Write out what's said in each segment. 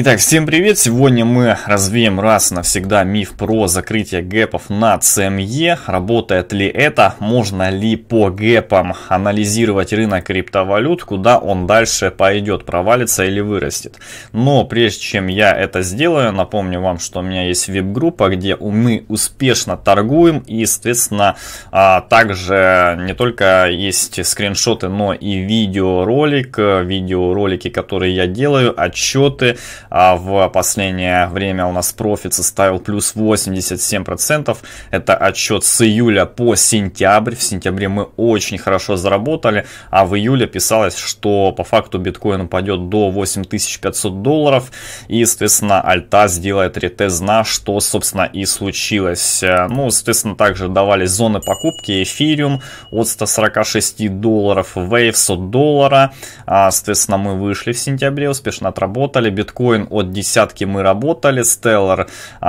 Итак, всем привет! Сегодня мы развеем раз навсегда миф про закрытие гэпов на CME. Эм Работает ли это? Можно ли по гэпам анализировать рынок криптовалют, куда он дальше пойдет, провалится или вырастет? Но прежде чем я это сделаю, напомню вам, что у меня есть веб-группа, где мы успешно торгуем и, соответственно, а, также не только есть скриншоты, но и видеоролик, видеоролики, которые я делаю, отчеты, а в последнее время у нас профит составил плюс 87%. Это отчет с июля по сентябрь. В сентябре мы очень хорошо заработали, а в июле писалось, что по факту биткоин упадет до 8500 долларов. И, соответственно, альта сделает ретест на что, собственно, и случилось. Ну, соответственно, также давали зоны покупки эфириум от 146 долларов, Waves от доллара. Соответственно, мы вышли в сентябре, успешно отработали. Биткоин биткоин от десятки мы работали, Stellar 5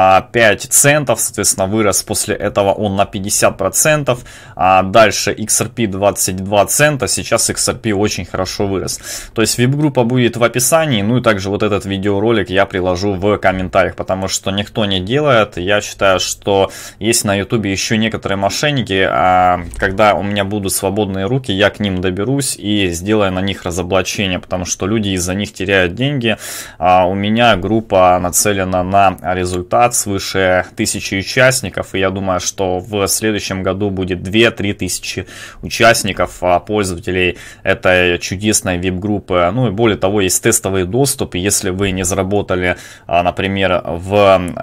а, центов, соответственно, вырос после этого он на 50%, а дальше XRP 22 цента, сейчас XRP очень хорошо вырос. То есть вип-группа будет в описании, ну и также вот этот видеоролик я приложу в комментариях, потому что никто не делает, я считаю, что есть на ютубе еще некоторые мошенники, а когда у меня будут свободные руки, я к ним доберусь и сделаю на них разоблачение, потому что люди из-за них теряют деньги, а у меня группа нацелена на результат свыше тысячи участников, и я думаю, что в следующем году будет 2-3 тысячи участников, а пользователей этой чудесной вип-группы. Ну и более того, есть тестовый доступ, и если вы не заработали, а, например, в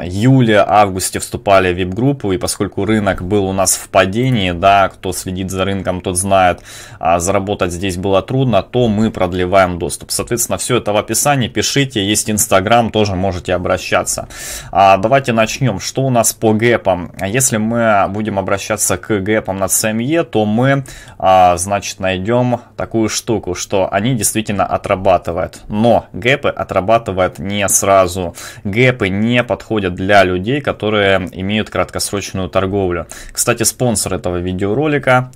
июле-августе вступали в вип-группу, и поскольку рынок был у нас в падении, да, кто следит за рынком, тот знает, а, заработать здесь было трудно, то мы продлеваем доступ. Соответственно, все это в описании, пишите, есть инструмент Инстаграм тоже можете обращаться. А давайте начнем. Что у нас по гэпам? Если мы будем обращаться к гэпам на CME, то мы, а, значит, найдем такую штуку, что они действительно отрабатывают. Но гэпы отрабатывают не сразу. Гэпы не подходят для людей, которые имеют краткосрочную торговлю. Кстати, спонсор этого видеоролика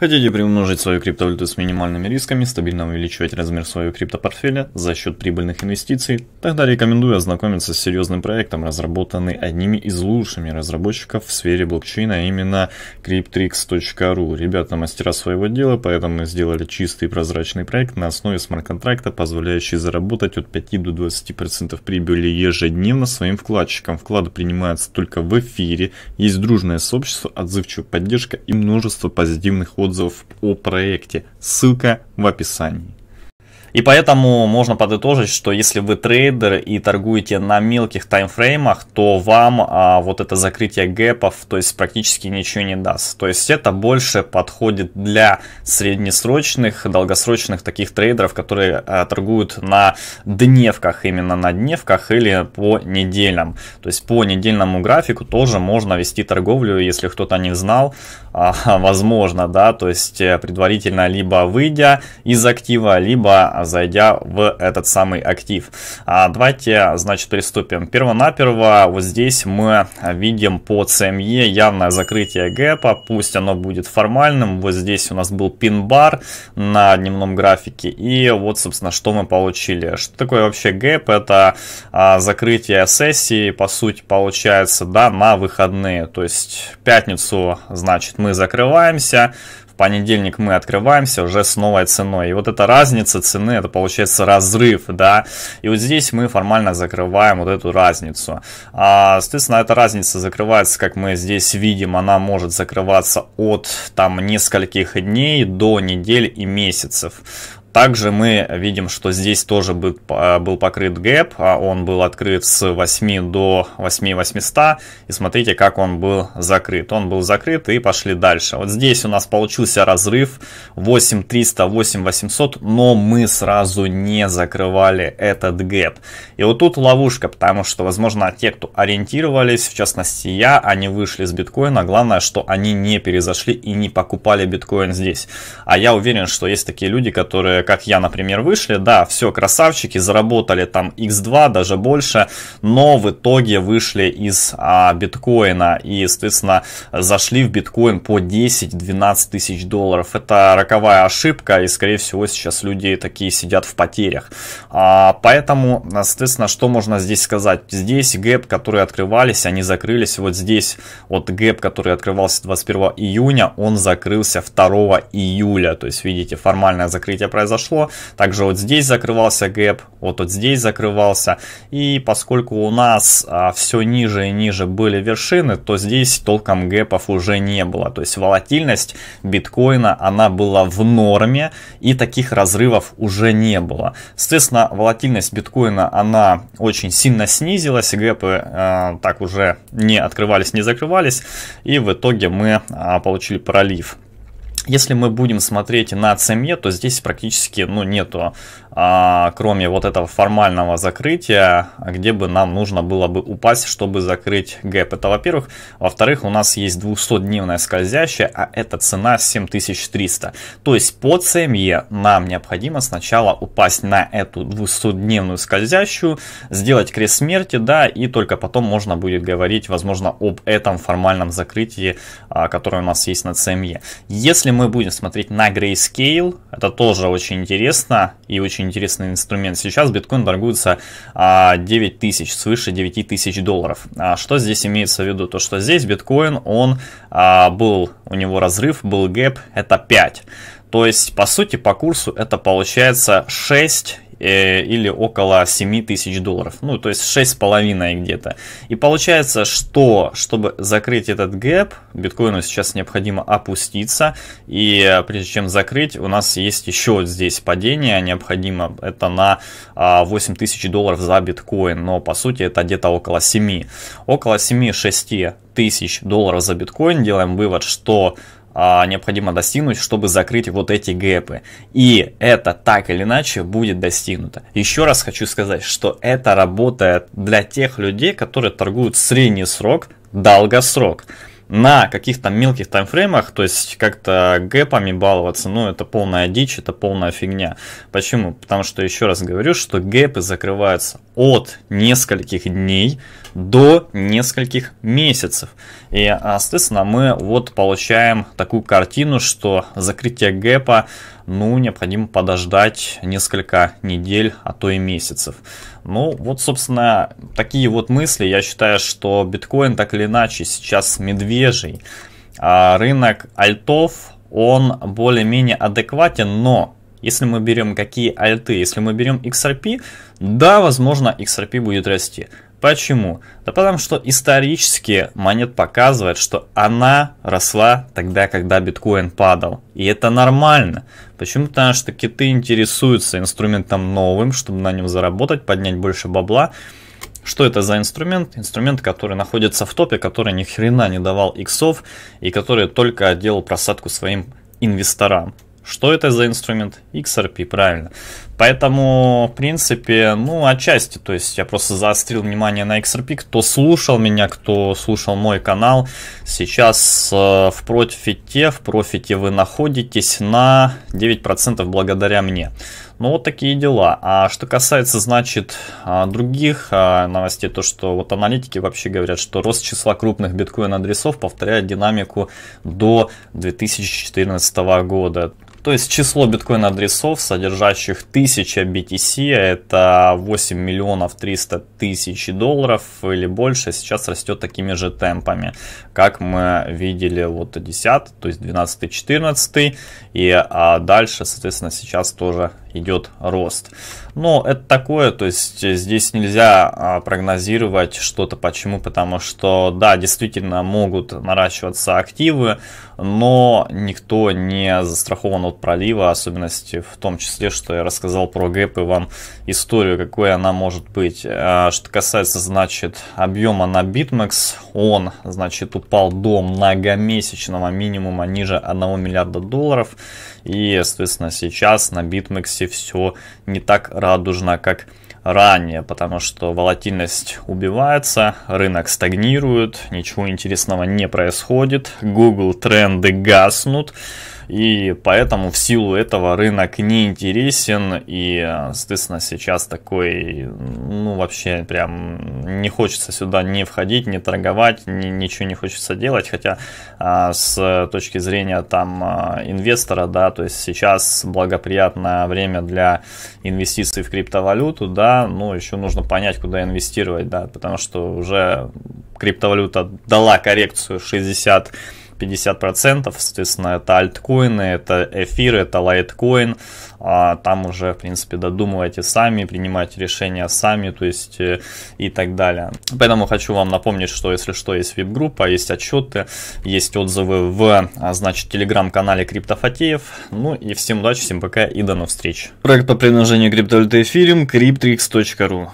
Хотите приумножить свою криптовалюту с минимальными рисками, стабильно увеличивать размер своего криптопортфеля за счет прибыльных инвестиций? Тогда рекомендую ознакомиться с серьезным проектом, разработанный одними из лучших разработчиков в сфере блокчейна, а именно cryptrix.ru. Ребята мастера своего дела, поэтому сделали чистый и прозрачный проект на основе смарт-контракта, позволяющий заработать от 5 до 20% прибыли ежедневно своим вкладчикам. Вклады принимаются только в эфире, есть дружное сообщество, отзывчивая поддержка и множество позитивных отзывов отзывов о проекте. Ссылка в описании. И поэтому можно подытожить, что если вы трейдер и торгуете на мелких таймфреймах, то вам а, вот это закрытие гэпов, то есть практически ничего не даст. То есть это больше подходит для среднесрочных, долгосрочных таких трейдеров, которые а, торгуют на дневках, именно на дневках или по неделям. То есть по недельному графику тоже можно вести торговлю, если кто-то не знал, а, возможно, да, то есть э, предварительно либо выйдя из актива, либо а, зайдя в этот самый актив. А, давайте, значит, приступим. Первонаперво вот здесь мы видим по CME явное закрытие гэпа, пусть оно будет формальным. Вот здесь у нас был пин-бар на дневном графике. И вот, собственно, что мы получили. Что такое вообще гэп? Это а, закрытие сессии, по сути, получается, да, на выходные. То есть пятницу, значит, мы закрываемся, понедельник мы открываемся уже с новой ценой. И вот эта разница цены, это получается разрыв, да. И вот здесь мы формально закрываем вот эту разницу. А, соответственно, эта разница закрывается, как мы здесь видим, она может закрываться от там нескольких дней до недель и месяцев. Также мы видим, что здесь тоже был, а, был покрыт гэп, а он был открыт с 8 до 8800, и смотрите, как он был закрыт. Он был закрыт и пошли дальше. Вот здесь у нас получился разрыв 8300, 8800, но мы сразу не закрывали этот гэп. И вот тут ловушка, потому что, возможно, те, кто ориентировались, в частности я, они вышли с биткоина, главное, что они не перезашли и не покупали биткоин здесь. А я уверен, что есть такие люди, которые как я, например, вышли, да, все, красавчики, заработали там x2, даже больше, но в итоге вышли из а, биткоина и, соответственно, зашли в биткоин по 10-12 тысяч долларов. Это роковая ошибка, и, скорее всего, сейчас люди такие сидят в потерях. А, поэтому, соответственно, что можно здесь сказать? Здесь гэп, которые открывались, они закрылись. Вот здесь вот гэп, который открывался 21 июня, он закрылся 2 июля. То есть, видите, формальное закрытие произошло произошло. Также вот здесь закрывался гэп, вот вот здесь закрывался. И поскольку у нас а, все ниже и ниже были вершины, то здесь толком гэпов уже не было. То есть волатильность биткоина, она была в норме и таких разрывов уже не было. Соответственно, волатильность биткоина, она очень сильно снизилась, гэпы а, так уже не открывались, не закрывались. И в итоге мы а, получили пролив. Если мы будем смотреть на ЦМЕ, то здесь практически ну, нету, а, кроме вот этого формального закрытия, где бы нам нужно было бы упасть, чтобы закрыть гэп. Это во-первых. Во-вторых, у нас есть 200-дневная скользящая, а это цена 7300. То есть по ЦМЕ нам необходимо сначала упасть на эту 200-дневную скользящую, сделать крест смерти, да, и только потом можно будет говорить, возможно, об этом формальном закрытии, а, которое у нас есть на ЦМЕ. Если мы мы будем смотреть на Grayscale. Это тоже очень интересно и очень интересный инструмент. Сейчас биткоин торгуется 9 а, тысяч, свыше 9 тысяч долларов. А что здесь имеется в виду? То, что здесь биткоин, он а, был, у него разрыв, был гэп, это 5. То есть, по сути, по курсу это получается 6 э, или около 7 тысяч долларов. Ну, то есть 6,5 где-то. И получается, что чтобы закрыть этот гэп, биткоину сейчас необходимо опуститься. И э, прежде чем закрыть, у нас есть еще здесь падение необходимо. Это на 8 а, тысяч долларов за биткоин. Но по сути это где-то около 7. Около 7-6 тысяч долларов за биткоин. Делаем вывод, что а, необходимо достигнуть, чтобы закрыть вот эти гэпы. И это так или иначе будет достигнуто. Еще раз хочу сказать, что это работает для тех людей, которые торгуют средний срок, долгосрок на каких-то мелких таймфреймах, то есть как-то гэпами баловаться, ну это полная дичь, это полная фигня. Почему? Потому что еще раз говорю, что гэпы закрываются от нескольких дней до нескольких месяцев. И, а, соответственно, мы вот получаем такую картину, что закрытие гэпа ну, необходимо подождать несколько недель, а то и месяцев. Ну, вот, собственно, такие вот мысли. Я считаю, что биткоин так или иначе сейчас медвежий. А рынок альтов, он более-менее адекватен, но если мы берем какие альты, если мы берем XRP, да, возможно, XRP будет расти. Почему? Да потому что исторически монет показывает, что она росла тогда, когда биткоин падал. И это нормально. Почему? Потому что киты интересуются инструментом новым, чтобы на нем заработать, поднять больше бабла. Что это за инструмент? Инструмент, который находится в топе, который ни хрена не давал иксов и который только делал просадку своим инвесторам. Что это за инструмент? XRP, правильно. Поэтому, в принципе, ну, отчасти, то есть я просто заострил внимание на XRP, кто слушал меня, кто слушал мой канал, сейчас э, в профите, в профите вы находитесь на 9% благодаря мне. Ну, вот такие дела. А что касается, значит, а, других а, новостей, то, что вот аналитики вообще говорят, что рост числа крупных биткоин-адресов повторяет динамику до 2014 года. То есть число биткоин-адресов, содержащих 1000 BTC, это 8 миллионов 300 тысяч долларов или больше, сейчас растет такими же темпами, как мы видели вот 10, то есть 12, 14, и а дальше, соответственно, сейчас тоже идет рост. Но это такое, то есть э, здесь нельзя а, прогнозировать что-то почему, потому что, да, действительно могут наращиваться активы, но никто не застрахован от пролива, особенности в том числе, что я рассказал про гэп и вам историю, какой она может быть. Э, что касается, значит, объема на BitMEX, он, значит, упал до многомесячного минимума ниже 1 миллиарда долларов, и, соответственно, сейчас на BitMEX вовсе все не так радужно, как ранее, потому что волатильность убивается, рынок стагнирует, ничего интересного не происходит, Google тренды гаснут, и поэтому в силу этого рынок не интересен. И, соответственно, сейчас такой, ну, вообще прям не хочется сюда не входить, не торговать, ни, ничего не хочется делать. Хотя а, с точки зрения там а, инвестора, да, то есть сейчас благоприятное время для инвестиций в криптовалюту, да, но еще нужно понять, куда инвестировать, да, потому что уже криптовалюта дала коррекцию 60 50%, соответственно, это альткоины, это эфир, это лайткоин, а, там уже, в принципе, додумывайте сами, принимайте решения сами, то есть э, и так далее. Поэтому хочу вам напомнить, что, если что, есть вип-группа, есть отчеты, есть отзывы в, а, значит, телеграм-канале Криптофатеев. Ну и всем удачи, всем пока и до новых встреч. Проект по приложению криптовалюты эфириум, cryptrix.ru